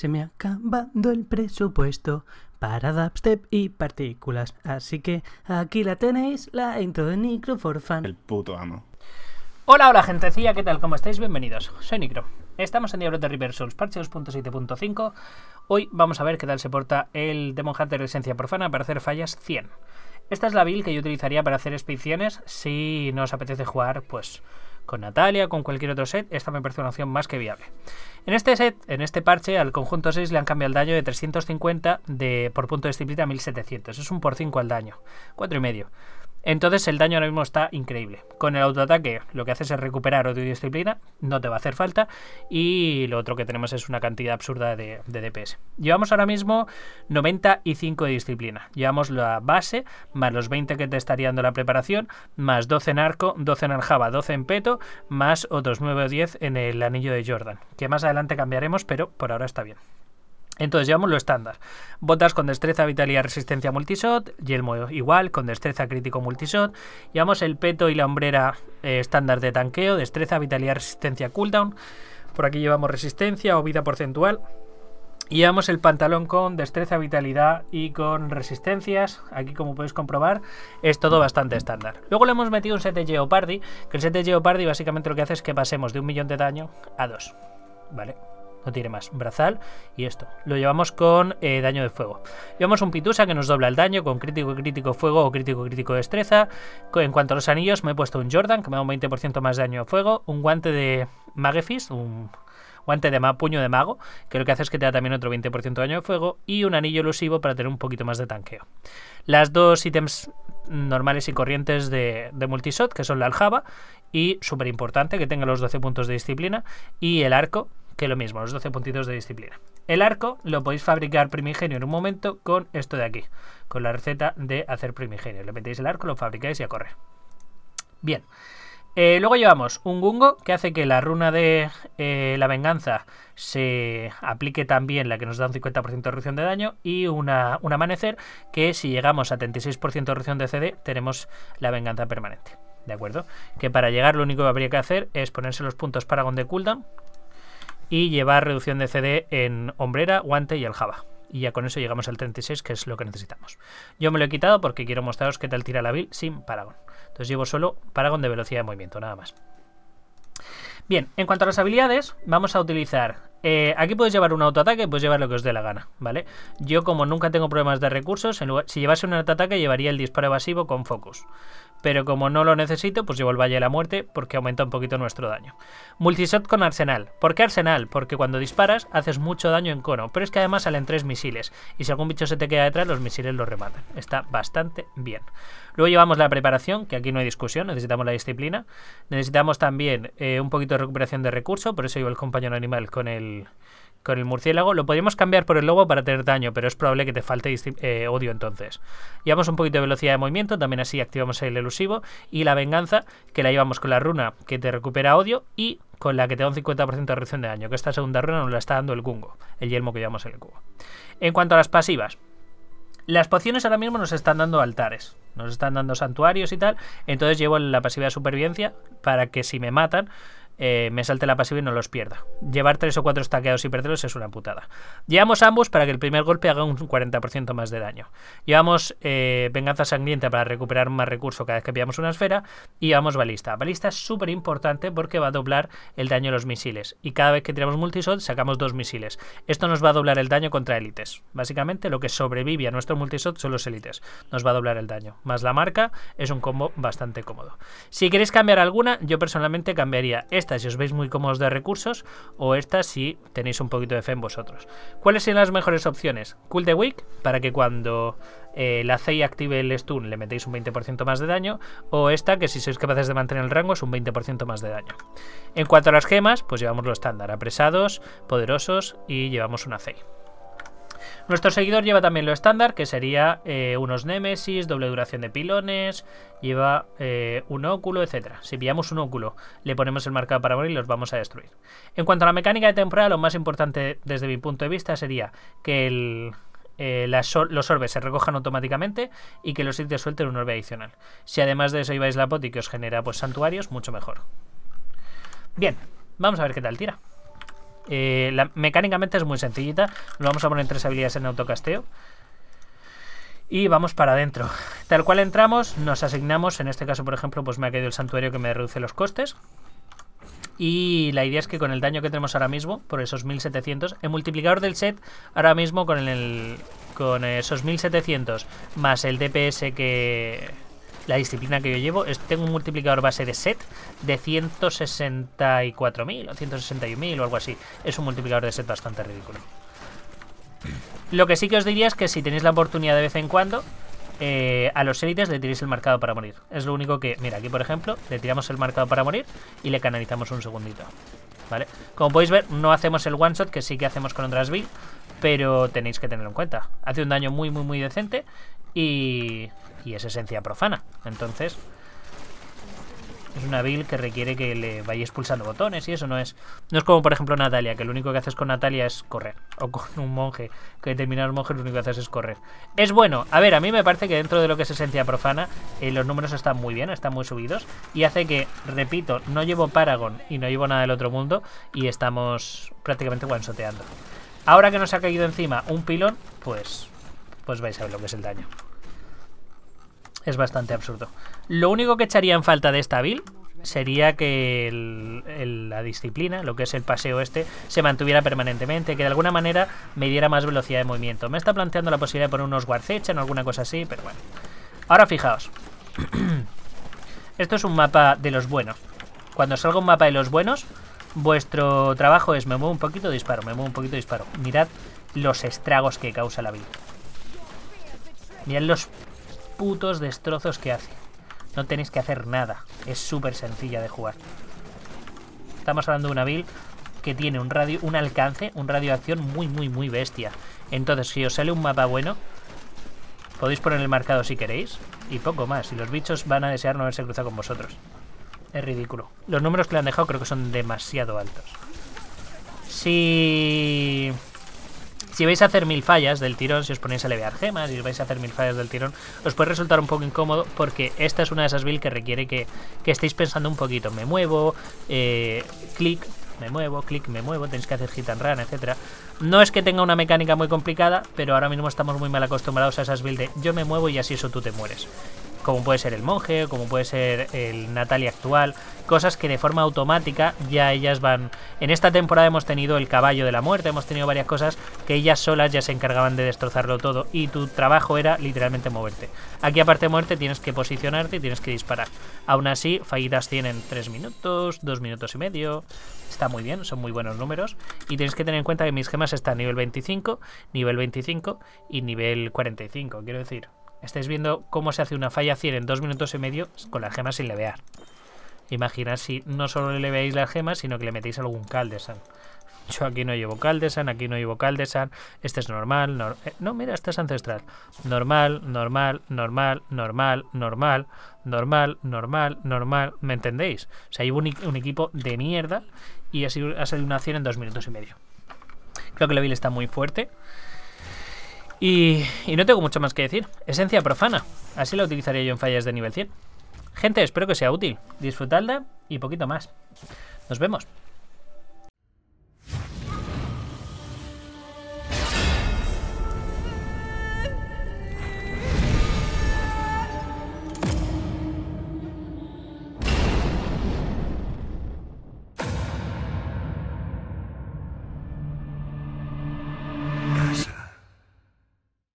Se me ha acabado el presupuesto para dubstep y partículas. Así que aquí la tenéis, la intro de Nicro El puto amo. Hola, hola gentecilla, ¿qué tal? ¿Cómo estáis? Bienvenidos. Soy Nicro. Estamos en Diablo de River Souls parche 2.7.5. Hoy vamos a ver qué tal se porta el Demon Hunter de Esencia Profana para hacer fallas 100. Esta es la build que yo utilizaría para hacer expediciones si no os apetece jugar, pues con Natalia, con cualquier otro set, esta me parece una opción más que viable. En este set, en este parche, al conjunto 6 le han cambiado el daño de 350 de, por punto de disciplina a 1700. Es un por 5 al daño, 4,5. Entonces el daño ahora mismo está increíble. Con el autoataque lo que haces es recuperar odio disciplina, no te va a hacer falta. Y lo otro que tenemos es una cantidad absurda de, de DPS. Llevamos ahora mismo 95 de disciplina. Llevamos la base, más los 20 que te estaría dando la preparación, más 12 en arco, 12 en aljaba, 12 en peto, más otros 9 o 10 en el anillo de Jordan. Que más adelante cambiaremos, pero por ahora está bien. Entonces llevamos lo estándar. Botas con destreza, vitalidad, resistencia multishot. Yelmo igual, con destreza, crítico multishot. Llevamos el peto y la hombrera eh, estándar de tanqueo. Destreza, vitalidad, resistencia, cooldown. Por aquí llevamos resistencia o vida porcentual. Y llevamos el pantalón con destreza, vitalidad y con resistencias. Aquí, como podéis comprobar, es todo bastante estándar. Luego le hemos metido un set de Geopardy, que el set de Geopardy básicamente lo que hace es que pasemos de un millón de daño a dos. ¿Vale? no tiene más, brazal y esto. Lo llevamos con eh, daño de fuego. Llevamos un pitusa que nos dobla el daño con crítico, crítico, fuego o crítico, crítico, destreza. En cuanto a los anillos, me he puesto un Jordan que me da un 20% más daño de fuego, un guante de Magefist, un guante de puño de mago, que lo que hace es que te da también otro 20% de daño de fuego, y un anillo elusivo para tener un poquito más de tanqueo. Las dos ítems normales y corrientes de, de multishot, que son la aljaba, y súper importante que tenga los 12 puntos de disciplina, y el arco, que lo mismo, los 12 puntitos de disciplina. El arco lo podéis fabricar primigenio en un momento con esto de aquí, con la receta de hacer primigenio. Le metéis el arco, lo fabricáis y a correr. Bien. Eh, luego llevamos un gungo que hace que la runa de eh, la venganza se aplique también, la que nos da un 50% de reducción de daño, y un amanecer que si llegamos a 36% de reducción de CD tenemos la venganza permanente. ¿De acuerdo? Que para llegar lo único que habría que hacer es ponerse los puntos Paragon de cooldown, y llevar reducción de CD en hombrera, guante y el Java. Y ya con eso llegamos al 36, que es lo que necesitamos. Yo me lo he quitado porque quiero mostraros qué tal tira la build sin Paragon. Entonces llevo solo Paragon de velocidad de movimiento, nada más. Bien, en cuanto a las habilidades, vamos a utilizar... Eh, aquí puedes llevar un autoataque, puedes llevar lo que os dé la gana, ¿vale? Yo como nunca tengo problemas de recursos, si llevase un autoataque llevaría el disparo evasivo con focus pero como no lo necesito, pues llevo el Valle de la Muerte porque aumenta un poquito nuestro daño. Multishot con Arsenal. ¿Por qué Arsenal? Porque cuando disparas haces mucho daño en cono, pero es que además salen tres misiles, y si algún bicho se te queda detrás, los misiles lo rematan. Está bastante bien. Luego llevamos la preparación, que aquí no hay discusión, necesitamos la disciplina. Necesitamos también eh, un poquito de recuperación de recursos, por eso llevo el compañero animal con el con el murciélago. Lo podríamos cambiar por el lobo para tener daño, pero es probable que te falte eh, odio entonces. Llevamos un poquito de velocidad de movimiento, también así activamos el elusivo. Y la venganza, que la llevamos con la runa que te recupera odio y con la que te da un 50% de reducción de daño, que esta segunda runa nos la está dando el gungo, el yelmo que llevamos en el cubo. En cuanto a las pasivas, las pociones ahora mismo nos están dando altares, nos están dando santuarios y tal, entonces llevo la pasiva de supervivencia para que si me matan eh, me salte la pasiva y no los pierda. Llevar tres o cuatro estaqueados y perderlos es una putada. Llevamos ambos para que el primer golpe haga un 40% más de daño. Llevamos eh, venganza sangrienta para recuperar más recurso cada vez que pillamos una esfera. Y llevamos balista. Balista es súper importante porque va a doblar el daño de los misiles. Y cada vez que tiramos multishot sacamos dos misiles. Esto nos va a doblar el daño contra élites. Básicamente lo que sobrevive a nuestro multishot son los élites. Nos va a doblar el daño. Más la marca es un combo bastante cómodo. Si queréis cambiar alguna, yo personalmente cambiaría esta si os veis muy cómodos de recursos o esta si tenéis un poquito de fe en vosotros. ¿Cuáles serían las mejores opciones? Cool the week para que cuando eh, la CI active el stun le metéis un 20% más de daño, o esta que si sois capaces de mantener el rango es un 20% más de daño. En cuanto a las gemas, pues llevamos lo estándar, apresados, poderosos y llevamos una CI. Nuestro seguidor lleva también lo estándar, que sería eh, unos Nemesis, doble duración de pilones, lleva eh, un óculo, etc. Si pillamos un óculo, le ponemos el marcado para morir y los vamos a destruir. En cuanto a la mecánica de temporada, lo más importante desde mi punto de vista sería que eh, los orbes se recojan automáticamente y que los sitios suelten un orbe adicional. Si además de eso lleváis la pot y que os genera pues, santuarios, mucho mejor. Bien, vamos a ver qué tal tira. Eh, mecánicamente es muy sencillita. lo vamos a poner tres habilidades en autocasteo. Y vamos para adentro. Tal cual entramos, nos asignamos. En este caso, por ejemplo, pues me ha caído el santuario que me reduce los costes. Y la idea es que con el daño que tenemos ahora mismo, por esos 1700, el multiplicador del set, ahora mismo con, el, con esos 1700 más el DPS que, la disciplina que yo llevo, es, tengo un multiplicador base de set de 164.000 o 161.000 o algo así. Es un multiplicador de set bastante ridículo. Lo que sí que os diría es que si tenéis la oportunidad de vez en cuando, eh, a los élites le tiréis el marcado para morir. Es lo único que... Mira, aquí por ejemplo, le tiramos el marcado para morir y le canalizamos un segundito. ¿Vale? Como podéis ver, no hacemos el one shot que sí que hacemos con otras build, pero tenéis que tenerlo en cuenta. Hace un daño muy, muy, muy decente y, y es esencia profana. Entonces, es una build que requiere que le vayáis pulsando botones y eso no es... No es como, por ejemplo, Natalia, que lo único que haces con Natalia es correr. O con un monje, que determinados monje lo único que haces es correr. Es bueno. A ver, a mí me parece que dentro de lo que es esencia profana, eh, los números están muy bien, están muy subidos. Y hace que, repito, no llevo Paragon y no llevo nada del otro mundo y estamos prácticamente guansoteando. Ahora que nos ha caído encima un pilón, pues... Pues vais a ver lo que es el daño es bastante absurdo. Lo único que echaría en falta de esta build sería que la disciplina, lo que es el paseo este, se mantuviera permanentemente, que de alguna manera me diera más velocidad de movimiento. Me está planteando la posibilidad de poner unos warzechen o alguna cosa así, pero bueno. Ahora fijaos. Esto es un mapa de los buenos. Cuando salga un mapa de los buenos, vuestro trabajo es me muevo un poquito, disparo, me muevo un poquito, disparo. Mirad los estragos que causa la vida. Mirad los putos destrozos que hace. No tenéis que hacer nada. Es súper sencilla de jugar. Estamos hablando de una build que tiene un radio, un alcance, un radio de acción muy, muy, muy bestia. Entonces, si os sale un mapa bueno, podéis poner el marcado si queréis. Y poco más. Y los bichos van a desear no haberse cruzado con vosotros. Es ridículo. Los números que le han dejado creo que son demasiado altos. Sí. Si vais a hacer mil fallas del tirón, si os ponéis a levear gemas y vais a hacer mil fallas del tirón, os puede resultar un poco incómodo porque esta es una de esas builds que requiere que, que estéis pensando un poquito. Me muevo, eh, clic, me muevo, clic, me muevo, tenéis que hacer hit and run, etc. No es que tenga una mecánica muy complicada, pero ahora mismo estamos muy mal acostumbrados a esas builds de yo me muevo y así eso tú te mueres como puede ser el monje, como puede ser el Natalia actual, cosas que de forma automática ya ellas van... En esta temporada hemos tenido el caballo de la muerte, hemos tenido varias cosas que ellas solas ya se encargaban de destrozarlo todo y tu trabajo era literalmente moverte. Aquí aparte de muerte tienes que posicionarte y tienes que disparar. Aún así, fallidas tienen 3 minutos, 2 minutos y medio, está muy bien, son muy buenos números y tienes que tener en cuenta que mis gemas están nivel 25, nivel 25 y nivel 45, quiero decir, Estáis viendo cómo se hace una falla 100 en dos minutos y medio con la gemas sin levear. imagina si no solo le veáis las gemas, sino que le metéis algún caldesan. Yo aquí no llevo caldesan, aquí no llevo caldesan. Este es normal. Eh, no, mira, este es ancestral. Normal, normal, normal, normal, normal, normal, normal, normal. ¿Me entendéis? O sea, llevo un, equipo de mierda y ha salido una 100 en dos minutos y medio. Creo que la vil está muy fuerte. Y, no tengo mucho más que decir. Esencia profana. Así la utilizaría yo en fallas de nivel 100. Gente, espero que sea útil. Disfrutadla y poquito más. Nos vemos.